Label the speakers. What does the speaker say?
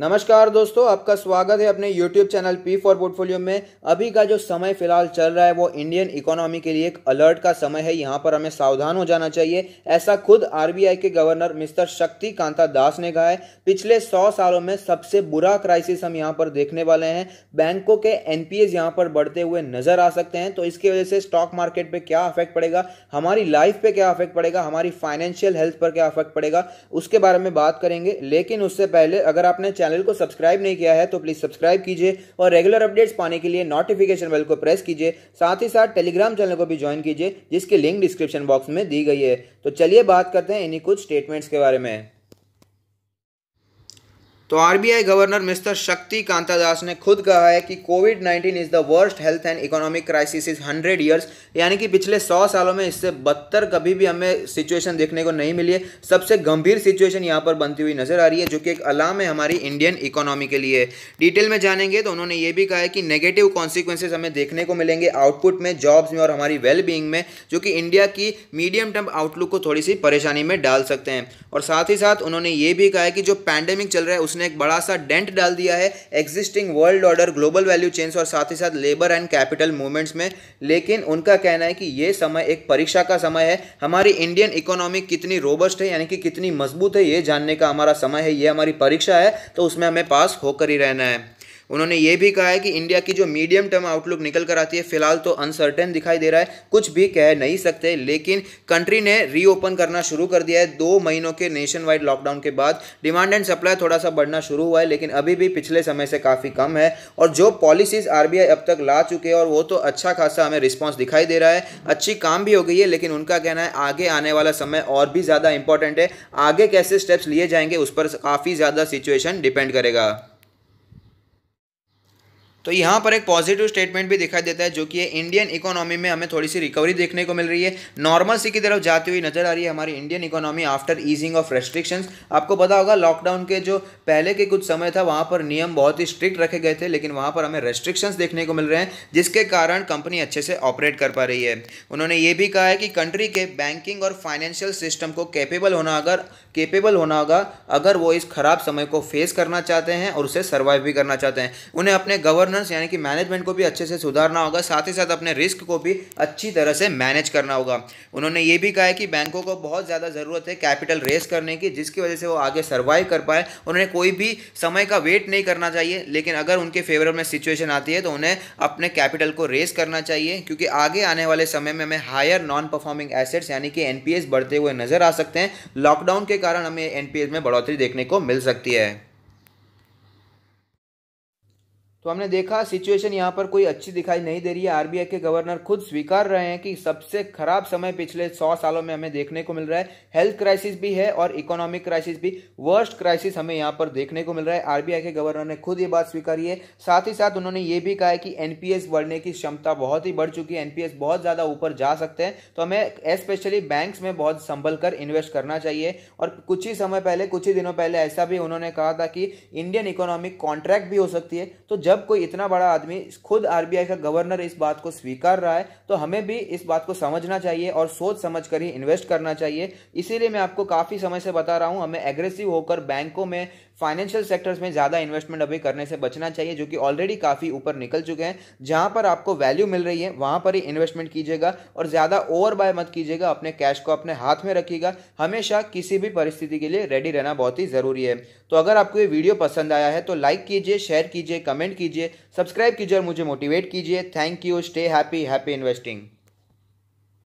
Speaker 1: नमस्कार दोस्तों आपका स्वागत है अपने YouTube channel P4 for portfolio में अभी का जो समय फिलहाल चल रहा है वो इंडियन इकोनॉमी के लिए एक अलर्ट का समय है यहाँ पर हमें सावधान हो जाना चाहिए ऐसा खुद आर के गवर्नर मिस्टर शक्ति कांता दास ने कहा है पिछले सौ सालों में सबसे बुरा क्राइसिस हम यहाँ पर देखने वाले हैं बैंकों के एनपीएस यहाँ पर बढ़ते हुए नजर आ सकते हैं तो इसकी वजह से स्टॉक मार्केट पर क्या अफेक्ट पड़ेगा हमारी लाइफ पर क्या अफेक्ट पड़ेगा हमारी फाइनेंशियल हेल्थ पर क्या अफेक्ट पड़ेगा उसके बारे में बात करेंगे लेकिन उससे पहले अगर आपने चैनल को सब्सक्राइब नहीं किया है तो प्लीज़ सब्सक्राइब कीजिए और रेगुलर अपडेट्स पाने के लिए नोटिफिकेशन बेल को प्रेस कीजिए साथ ही साथ टेलीग्राम चैनल को भी ज्वाइन कीजिए जिसकी लिंक डिस्क्रिप्शन बॉक्स में दी गई है तो चलिए बात करते हैं इन्हीं कुछ स्टेटमेंट्स के बारे में तो आरबीआई गवर्नर मिस्टर शक्ति कांता दास ने खुद कहा है कि Covid 19 is the worst health and economic crisis is hundred years यानी कि पिछले सौ सालों में इससे बदतर कभी भी हमें सिचुएशन देखने को नहीं मिली है सबसे गंभीर सिचुएशन यहाँ पर बनती हुई नजर आ रही है जो कि एक अलाम है हमारी इंडियन इकोनॉमी के लिए डिटेल में जानेंगे तो उन्होंने ये भी कहा है कि नेगेटिव कॉन्सिक्वेंसेज हमें देखने को मिलेंगे आउटपुट में जॉब्स में और हमारी वेल बींग में जो कि इंडिया की मीडियम टर्म आउटलुक को थोड़ी सी परेशानी में डाल सकते हैं और साथ ही साथ उन्होंने ये भी कहा है कि जो पैंडेमिक चल रहा है उसने उसने एक बड़ा सा डेंट डाल दिया है existing world order global value change और साथ ही साथ लेबर एंड कैपिटल मूवमेंट्स में लेकिन उनका कहना है कि ये समय एक परीक्षा का समय है हमारी इंडियन इकोनॉमी कितनी रोबस्ट है यानी कि कितनी मजबूत है ये जानने का हमारा समय है ये हमारी परीक्षा है तो उसमें हमें पास होकर ही रहना है उन्होंने ये भी कहा है कि इंडिया की जो मीडियम टर्म आउटलुक निकल कर आती है फिलहाल तो अनसर्टेन दिखाई दे रहा है कुछ भी कह नहीं सकते लेकिन कंट्री ने रीओपन करना शुरू कर दिया है दो महीनों के नेशन वाइड लॉकडाउन के बाद डिमांड एंड सप्लाई थोड़ा सा बढ़ना शुरू हुआ है लेकिन अभी भी पिछले समय से काफ़ी कम है और जो पॉलिसीज आर अब तक ला चुके हैं और वो तो अच्छा खासा हमें रिस्पॉन्स दिखाई दे रहा है अच्छी काम भी हो गई है लेकिन उनका कहना है आगे आने वाला समय और भी ज़्यादा इंपॉर्टेंट है आगे कैसे स्टेप्स लिए जाएंगे उस पर काफ़ी ज़्यादा सिचुएशन डिपेंड करेगा तो यहाँ पर एक पॉजिटिव स्टेटमेंट भी दिखाई देता है जो कि इंडियन इकोनॉमी में हमें थोड़ी सी रिकवरी देखने को मिल रही है नॉर्मल सी की तरफ जाती हुई नजर आ रही है हमारी Indian economy after easing of restrictions आपको पता होगा लॉकडाउन के जो पहले के कुछ समय था वहाँ पर नियम बहुत ही स्ट्रिक्ट रखे गए थे लेकिन वहाँ पर हमें रेस्ट्रिक्शंस देखने को मिल रहे हैं जिसके कारण कंपनी अच्छे से ऑपरेट कर पा रही है उन्होंने ये भी कहा है कि कंट्री के बैंकिंग और फाइनेंशियल सिस्टम को कैपेबल होना अगर केपेबल होना होगा अगर वो इस खराब समय को फेस करना चाहते हैं और उसे सर्वाइव भी करना चाहते हैं उन्हें अपने गवर्न गवर्नेंस यानी कि मैनेजमेंट को भी अच्छे से सुधारना होगा साथ ही साथ अपने रिस्क को भी अच्छी तरह से मैनेज करना होगा उन्होंने ये भी कहा है कि बैंकों को बहुत ज़्यादा ज़रूरत है कैपिटल रेस करने की जिसकी वजह से वो आगे सर्वाइव कर पाए उन्हें कोई भी समय का वेट नहीं करना चाहिए लेकिन अगर उनके फेवर में सिचुएशन आती है तो उन्हें अपने कैपिटल को रेस करना चाहिए क्योंकि आगे आने वाले समय में हमें हायर नॉन परफॉर्मिंग एसेट्स यानी कि एनपीएस बढ़ते हुए नजर आ सकते हैं लॉकडाउन के कारण हमें एनपीएस में बढ़ोतरी देखने को मिल सकती है तो हमने देखा सिचुएशन यहाँ पर कोई अच्छी दिखाई नहीं दे रही है आरबीआई के गवर्नर खुद स्वीकार रहे हैं कि सबसे खराब समय पिछले सौ सालों में हमें देखने को मिल रहा है हेल्थ क्राइसिस भी है और इकोनॉमिक क्राइसिस भी वर्स्ट क्राइसिस हमें यहाँ पर देखने को मिल रहा है आरबीआई के गवर्नर ने खुद ये बात स्वीकारी है साथ ही साथ उन्होंने ये भी कहा है कि एनपीएस बढ़ने की क्षमता बहुत ही बढ़ चुकी है एनपीएस बहुत ज़्यादा ऊपर जा सकते हैं तो हमें स्पेशली बैंक में बहुत संभल कर इन्वेस्ट करना चाहिए और कुछ ही समय पहले कुछ ही दिनों पहले ऐसा भी उन्होंने कहा था कि इंडियन इकोनॉमिक कॉन्ट्रैक्ट भी हो सकती है तो जब कोई इतना बड़ा आदमी खुद आरबीआई का गवर्नर इस बात को स्वीकार रहा है तो हमें भी इस बात को समझना चाहिए और सोच समझ कर ही इन्वेस्ट करना चाहिए इसीलिए मैं आपको काफ़ी समय से बता रहा हूं हमें एग्रेसिव होकर बैंकों में फाइनेंशियल सेक्टर्स में ज़्यादा इन्वेस्टमेंट अभी करने से बचना चाहिए जो कि ऑलरेडी काफ़ी ऊपर निकल चुके हैं जहाँ पर आपको वैल्यू मिल रही है वहाँ पर ही इन्वेस्टमेंट कीजिएगा और ज़्यादा ओवर बाय मत कीजिएगा अपने कैश को अपने हाथ में रखिएगा हमेशा किसी भी परिस्थिति के लिए रेडी रहना बहुत ही ज़रूरी है तो अगर आपको ये वीडियो पसंद आया है तो लाइक कीजिए शेयर कीजिए कमेंट कीजिए सब्सक्राइब कीजिए और मुझे मोटिवेट कीजिए thank you stay happy happy investing